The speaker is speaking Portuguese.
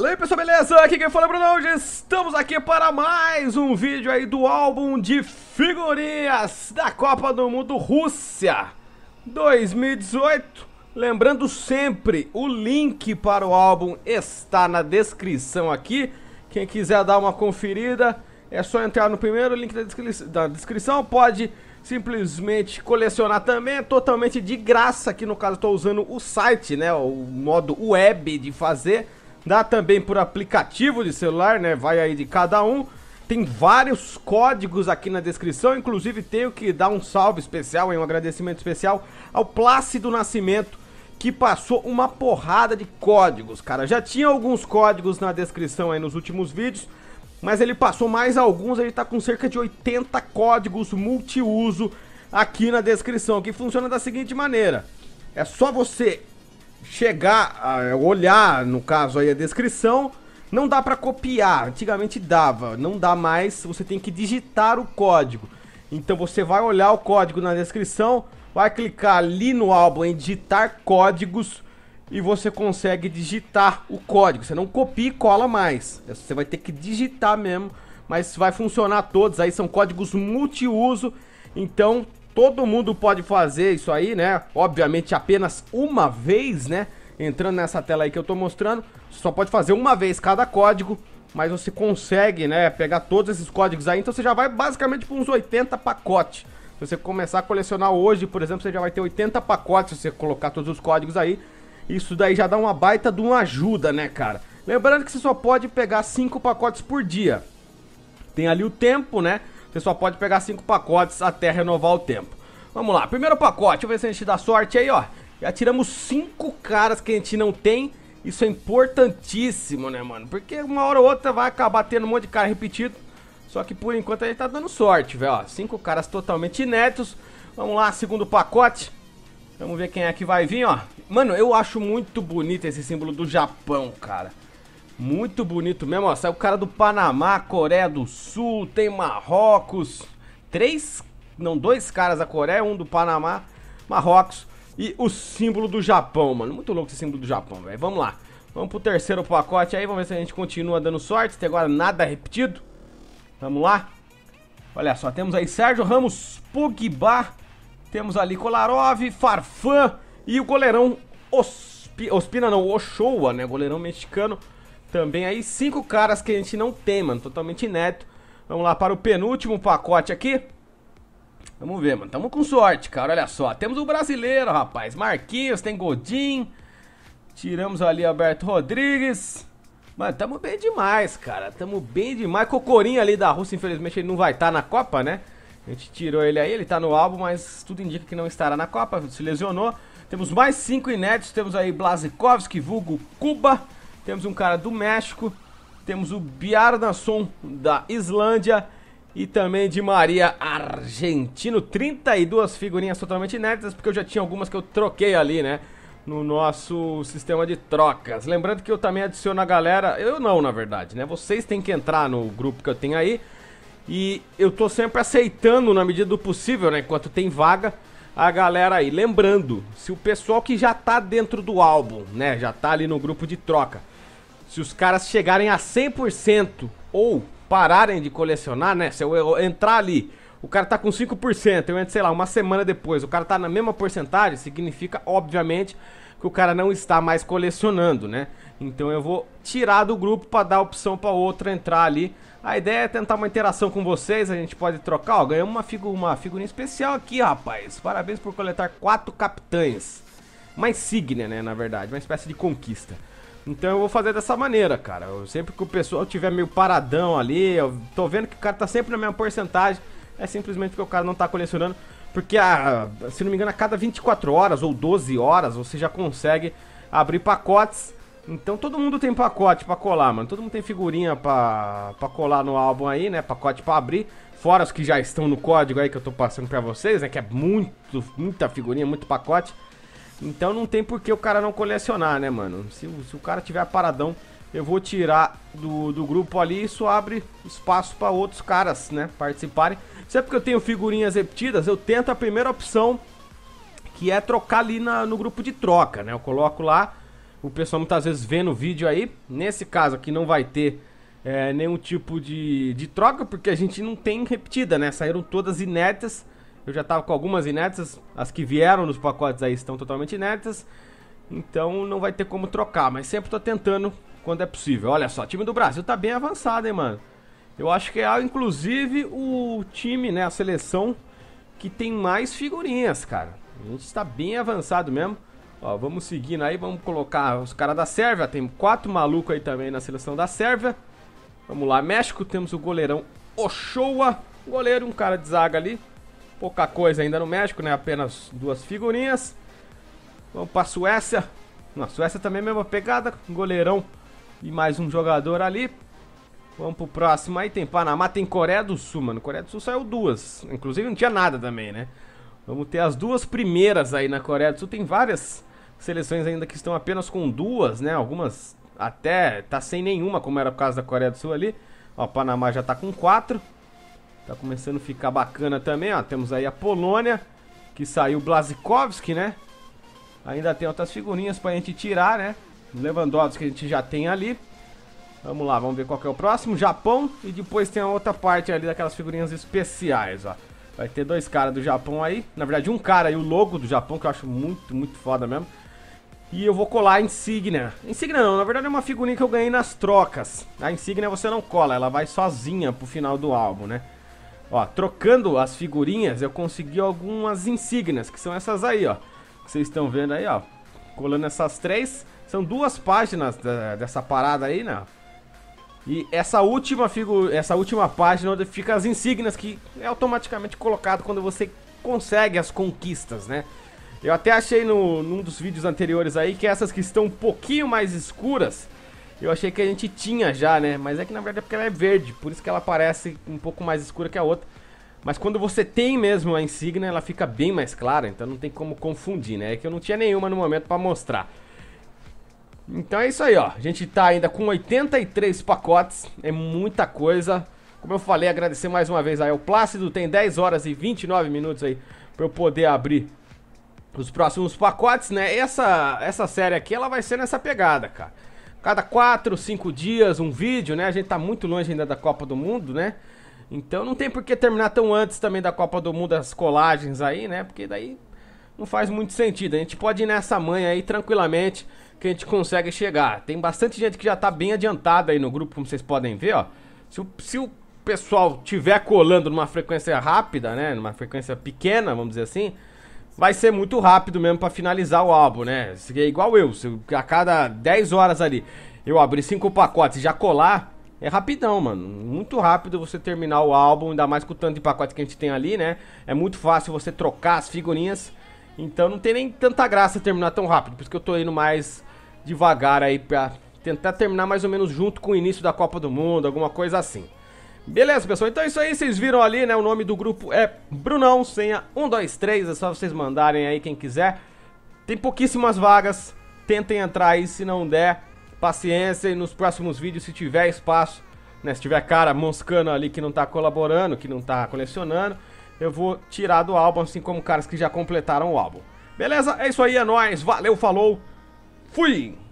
Fala aí pessoal, beleza? Aqui quem fala é o Bruno hoje estamos aqui para mais um vídeo aí do álbum de figurinhas da Copa do Mundo Rússia 2018 Lembrando sempre, o link para o álbum está na descrição aqui Quem quiser dar uma conferida, é só entrar no primeiro link da, descri da descrição Pode simplesmente colecionar também, é totalmente de graça Aqui no caso estou usando o site, né, o modo web de fazer Dá também por aplicativo de celular, né? Vai aí de cada um. Tem vários códigos aqui na descrição, inclusive tenho que dar um salve especial, um agradecimento especial ao Plácido Nascimento, que passou uma porrada de códigos, cara. Já tinha alguns códigos na descrição aí nos últimos vídeos, mas ele passou mais alguns, ele tá com cerca de 80 códigos multiuso aqui na descrição, que funciona da seguinte maneira. É só você chegar, olhar, no caso aí a descrição, não dá para copiar. Antigamente dava, não dá mais, você tem que digitar o código. Então você vai olhar o código na descrição, vai clicar ali no álbum em digitar códigos e você consegue digitar o código. Você não copia e cola mais. Você vai ter que digitar mesmo, mas vai funcionar todos aí, são códigos multiuso. Então Todo mundo pode fazer isso aí, né? Obviamente apenas uma vez, né? Entrando nessa tela aí que eu tô mostrando, só pode fazer uma vez cada código, mas você consegue, né, pegar todos esses códigos aí, então você já vai basicamente para uns 80 pacotes. Se você começar a colecionar hoje, por exemplo, você já vai ter 80 pacotes se você colocar todos os códigos aí. Isso daí já dá uma baita de uma ajuda, né, cara? Lembrando que você só pode pegar 5 pacotes por dia. Tem ali o tempo, né? Você só pode pegar cinco pacotes até renovar o tempo. Vamos lá, primeiro pacote, vamos ver se a gente dá sorte aí, ó. Já tiramos cinco caras que a gente não tem. Isso é importantíssimo, né, mano? Porque uma hora ou outra vai acabar tendo um monte de cara repetido. Só que por enquanto a gente tá dando sorte, velho. Cinco caras totalmente inéditos. Vamos lá, segundo pacote. Vamos ver quem é que vai vir, ó. Mano, eu acho muito bonito esse símbolo do Japão, cara. Muito bonito mesmo, ó. Saiu o cara do Panamá, Coreia do Sul, tem Marrocos. Três, não, dois caras da Coreia, um do Panamá, Marrocos e o símbolo do Japão, mano. Muito louco esse símbolo do Japão, velho. Vamos lá. Vamos pro terceiro pacote aí, vamos ver se a gente continua dando sorte. Até agora nada repetido. Vamos lá. Olha só, temos aí Sérgio Ramos, Pogba, temos ali Kolarov, Farfan e o goleirão Os... Ospina, não, Ochoa, né? Goleirão mexicano também aí. Cinco caras que a gente não tem, mano. Totalmente inédito. Vamos lá para o penúltimo pacote aqui. Vamos ver, mano. Tamo com sorte, cara. Olha só. Temos o um brasileiro, rapaz. Marquinhos, tem Godin. Tiramos ali Alberto Rodrigues. Mano, tamo bem demais, cara. Tamo bem demais. Cocorinho ali da Rússia, infelizmente, ele não vai estar tá na Copa, né? A gente tirou ele aí, ele tá no álbum, mas tudo indica que não estará na Copa, se lesionou. Temos mais cinco inéditos, temos aí Blazikowski, vulgo Cuba, temos um cara do México, temos o Bjarnason da Islândia e também de Maria Argentino. 32 figurinhas totalmente inéditas, porque eu já tinha algumas que eu troquei ali, né? No nosso sistema de trocas. Lembrando que eu também adiciono a galera. Eu não, na verdade, né? Vocês têm que entrar no grupo que eu tenho aí. E eu tô sempre aceitando, na medida do possível, né? Enquanto tem vaga, a galera aí. Lembrando, se o pessoal que já tá dentro do álbum, né? Já tá ali no grupo de troca se os caras chegarem a 100% ou pararem de colecionar, né? Se eu entrar ali, o cara tá com 5%, eu entro, sei lá, uma semana depois, o cara tá na mesma porcentagem, significa, obviamente, que o cara não está mais colecionando, né? Então eu vou tirar do grupo para dar opção para outra entrar ali. A ideia é tentar uma interação com vocês, a gente pode trocar, ó, ganhamos uma, figu uma figurinha especial aqui, rapaz. Parabéns por coletar quatro capitães. Uma insígnia, né, na verdade, uma espécie de conquista. Então eu vou fazer dessa maneira, cara. Eu, sempre que o pessoal tiver meio paradão ali, eu tô vendo que o cara tá sempre na mesma porcentagem. É simplesmente porque o cara não tá colecionando. Porque, a, ah, se não me engano, a cada 24 horas ou 12 horas você já consegue abrir pacotes. Então todo mundo tem pacote pra colar, mano. Todo mundo tem figurinha pra, pra colar no álbum aí, né? Pacote pra abrir. Fora os que já estão no código aí que eu tô passando pra vocês, né? Que é muito, muita figurinha, muito pacote. Então não tem por que o cara não colecionar, né, mano? Se, se o cara tiver paradão, eu vou tirar do, do grupo ali. Isso abre espaço para outros caras, né, participarem. Sempre que eu tenho figurinhas repetidas, eu tento a primeira opção, que é trocar ali na, no grupo de troca, né? Eu coloco lá, o pessoal muitas vezes vê no vídeo aí. Nesse caso aqui não vai ter é, nenhum tipo de, de troca, porque a gente não tem repetida, né? Saíram todas inéditas. Eu já tava com algumas inéditas, as que vieram nos pacotes aí estão totalmente inéditas. Então não vai ter como trocar, mas sempre tô tentando quando é possível. Olha só, o time do Brasil tá bem avançado, hein, mano? Eu acho que é inclusive o time, né, a seleção que tem mais figurinhas, cara. A gente está bem avançado mesmo. Ó, vamos seguindo aí, vamos colocar os caras da Sérvia. Tem quatro malucos aí também na seleção da Sérvia. Vamos lá, México, temos o goleirão Ochoa. Goleiro, um cara de zaga ali. Pouca coisa ainda no México, né? Apenas duas figurinhas. Vamos para a Suécia. Na Suécia também é a mesma pegada. Goleirão e mais um jogador ali. Vamos pro próximo aí. Tem Panamá, tem Coreia do Sul, mano. Coreia do Sul saiu duas. Inclusive não tinha nada também, né? Vamos ter as duas primeiras aí na Coreia do Sul. Tem várias seleções ainda que estão apenas com duas, né? Algumas até tá sem nenhuma, como era o caso da Coreia do Sul ali. Ó, Panamá já tá com quatro. Tá começando a ficar bacana também, ó. Temos aí a Polônia, que saiu Blazikowski, né? Ainda tem outras figurinhas pra gente tirar, né? Lewandowski que a gente já tem ali. Vamos lá, vamos ver qual é o próximo. Japão e depois tem a outra parte ali daquelas figurinhas especiais, ó. Vai ter dois caras do Japão aí. Na verdade, um cara e o logo do Japão, que eu acho muito, muito foda mesmo. E eu vou colar a Insignia. Insignia não, na verdade é uma figurinha que eu ganhei nas trocas. A Insignia você não cola, ela vai sozinha pro final do álbum, né? Ó, trocando as figurinhas, eu consegui algumas insígnias, que são essas aí, ó. Que vocês estão vendo aí, ó. Colando essas três. São duas páginas da, dessa parada aí, né? E essa última figura, essa última página onde fica as insígnias que é automaticamente colocado quando você consegue as conquistas, né? Eu até achei no, num dos vídeos anteriores aí que essas que estão um pouquinho mais escuras eu achei que a gente tinha já, né? Mas é que na verdade é porque ela é verde, por isso que ela parece um pouco mais escura que a outra. Mas quando você tem mesmo a insígnia, ela fica bem mais clara, então não tem como confundir, né? É que eu não tinha nenhuma no momento pra mostrar. Então é isso aí, ó. A gente tá ainda com 83 pacotes, é muita coisa. Como eu falei, agradecer mais uma vez aí ao Plácido, tem 10 horas e 29 minutos aí pra eu poder abrir os próximos pacotes, né? Essa, essa série aqui, ela vai ser nessa pegada, cara cada quatro, cinco dias um vídeo, né? A gente tá muito longe ainda da Copa do Mundo, né? Então não tem por que terminar tão antes também da Copa do Mundo as colagens aí, né? Porque daí não faz muito sentido. A gente pode ir nessa manhã aí tranquilamente que a gente consegue chegar. Tem bastante gente que já tá bem adiantada aí no grupo, como vocês podem ver, ó. Se o, se o pessoal tiver colando numa frequência rápida, né? Numa frequência pequena, vamos dizer assim, vai ser muito rápido mesmo para finalizar o álbum, né? É igual eu, se a cada 10 horas ali eu abrir cinco pacotes e já colar, é rapidão, mano. Muito rápido você terminar o álbum, ainda mais com o tanto de pacotes que a gente tem ali, né? É muito fácil você trocar as figurinhas. Então não tem nem tanta graça terminar tão rápido. Por isso que eu tô indo mais devagar aí pra tentar terminar mais ou menos junto com o início da Copa do Mundo, alguma coisa assim. Beleza, pessoal? Então é isso aí, vocês viram ali, né? O nome do grupo é Brunão, senha 123, é só vocês mandarem aí quem quiser. Tem pouquíssimas vagas, tentem entrar aí, se não der, paciência. E nos próximos vídeos, se tiver espaço, né? Se tiver cara moscando ali que não tá colaborando, que não tá colecionando, eu vou tirar do álbum, assim como caras que já completaram o álbum. Beleza? É isso aí, é nóis, valeu, falou, fui!